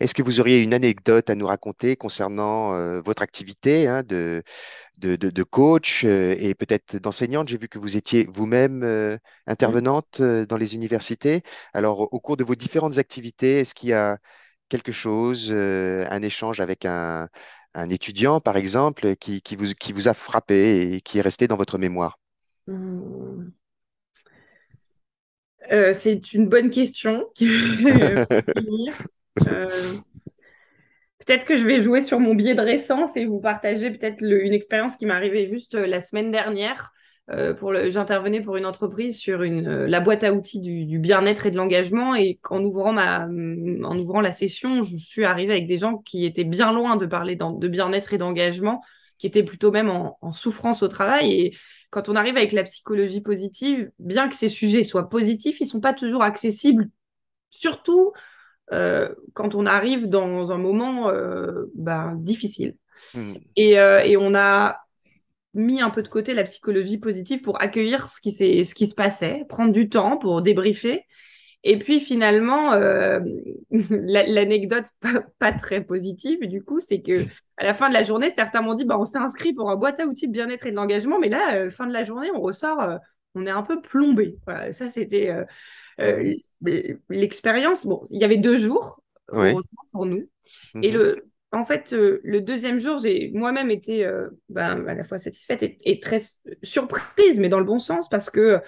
Est-ce que vous auriez une anecdote à nous raconter concernant euh, votre activité hein, de, coach euh, et peut-être d'enseignante J'ai vu que vous étiez vous-même euh, intervenante dans les universités. Alors, au cours de vos différentes activités, est-ce qu'il y a quelque chose, un échange avec un, étudiant, par exemple, qui, vous, a frappé et qui est resté dans votre mémoire mmh. c'est une bonne question. Euh, peut-être que je vais jouer sur mon biais de récence et vous partager peut-être une expérience qui m'est arrivée juste euh, la semaine dernière. Euh, J'intervenais pour une entreprise sur une, euh, la boîte à outils du, bien-être et de l'engagement. Et en ouvrant, ma, mm, en ouvrant la session, je suis arrivée avec des gens qui étaient bien loin de parler de bien-être et d'engagement, qui étaient plutôt même en, en, souffrance au travail. Et quand on arrive avec la psychologie positive, bien que ces sujets soient positifs, ils ne sont pas toujours accessibles, surtout euh, quand on arrive dans un moment euh, ben, difficile. Hmm. Euh, et, on a mis un peu de côté la psychologie positive pour accueillir ce qui, ce qui se passait, prendre du temps pour débriefer. Et puis finalement, l'anecdote pas, très positive, du coup, c'est que à la fin de la journée, certains m'ont dit bah, on s'est inscrit pour un boîte à outils de bien-être et de l'engagement, mais là, fin de la journée, on ressort, on est un peu plombé. ça, c'était l'expérience, bon, il y avait deux jours pour nous. Et mhm. le, en fait, euh, le deuxième jour, j'ai moi-même été euh, ben, à la fois satisfaite et, très surprise, mais dans le bon sens, parce que euh,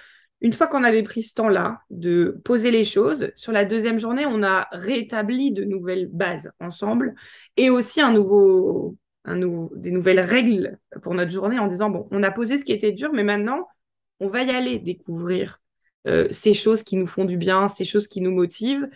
une fois qu'on avait pris ce temps-là de poser les choses, sur la deuxième journée, on a rétabli de nouvelles bases ensemble et aussi un nouveau, un des nouvelles règles pour notre journée en disant bon, on a posé ce qui était dur, mais maintenant on va y aller découvrir euh, ces choses qui nous font du bien, ces choses qui nous motivent.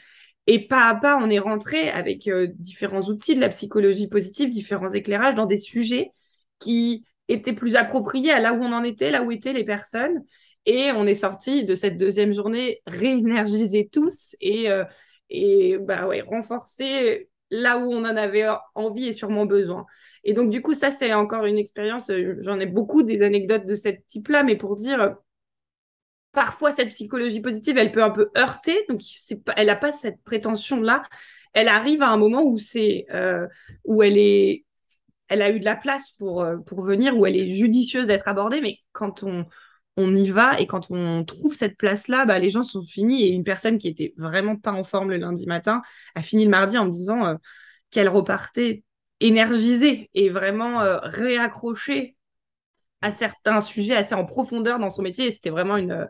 Et pas à pas, on est rentré avec euh, différents outils de la psychologie positive, différents éclairages dans des sujets qui étaient plus appropriés à là où on en était, là où étaient les personnes. Et on est sorti de cette deuxième journée réénergisés tous et, euh, et bah ouais, renforcés là où on en avait envie et sûrement besoin. Et donc, du coup, ça, c'est encore une expérience. J'en ai beaucoup des anecdotes de ce type-là, mais pour dire, parfois cette psychologie positive, elle peut un peu heurter, donc elle n'a pas cette prétention-là. Elle arrive à un moment où c'est euh, où elle est, elle a eu de la place pour euh, pour venir, où elle est judicieuse d'être abordée, mais quand on on y va et quand on trouve cette place-là, bah, les gens sont finis et une personne qui était vraiment pas en forme le lundi matin a fini le mardi en me disant euh, qu'elle repartait énergisée et vraiment réaccrochée à certains sujets assez en profondeur dans son métier. Et c'était vraiment une, euh,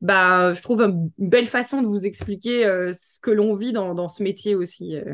bah, je trouve une belle façon de vous expliquer euh, ce que l'on vit dans, ce métier aussi. Euh,